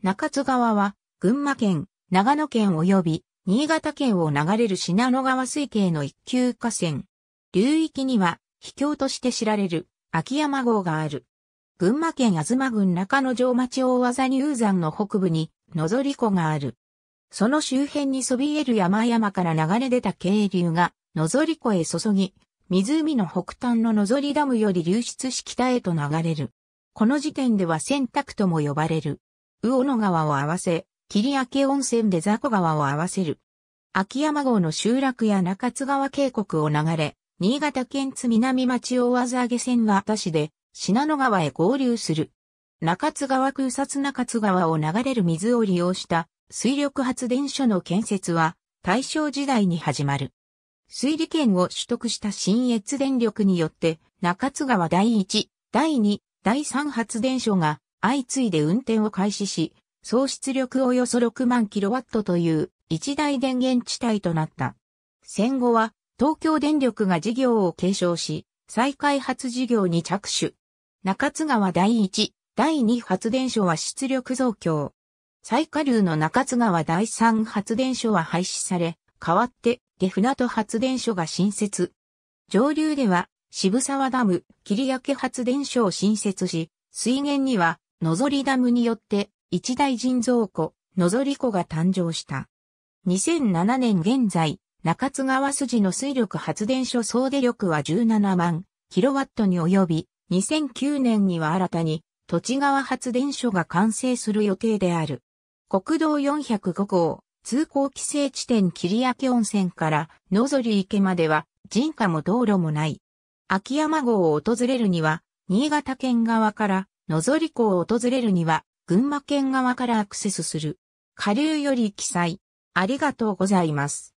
中津川は、群馬県、長野県及び、新潟県を流れる品野川水系の一級河川。流域には、秘境として知られる、秋山郷がある。群馬県東郡中野城町大に、入山の北部に、のぞり湖がある。その周辺にそびえる山々から流れ出た渓流が、のぞり湖へ注ぎ、湖の北端ののぞりダムより流出し北へと流れる。この時点では洗濯とも呼ばれる。魚野川を合わせ、霧明温泉で雑魚川を合わせる。秋山郷の集落や中津川渓谷を流れ、新潟県津南町大和上線は田市で、信濃川へ合流する。中津川空撮中津川を流れる水を利用した水力発電所の建設は大正時代に始まる。水利権を取得した新越電力によって中津川第1、第2、第3発電所が相次いで運転を開始し、総出力およそ6万キロワットという一大電源地帯となった。戦後は東京電力が事業を継承し、再開発事業に着手。中津川第1、第2発電所は出力増強。最下流の中津川第3発電所は廃止され、代わって下船渡発電所が新設。上流では渋沢ダム、切明発電所を新設し、水源にはのぞりダムによって一大人造湖、のぞり湖が誕生した。2007年現在、中津川筋の水力発電所総出力は17万キロワットに及び、2009年には新たに、土地川発電所が完成する予定である。国道405号、通行規制地点切明温泉からのぞり池までは人家も道路もない。秋山号を訪れるには、新潟県側からのぞり湖を訪れるには、群馬県側からアクセスする。下流より記載。ありがとうございます。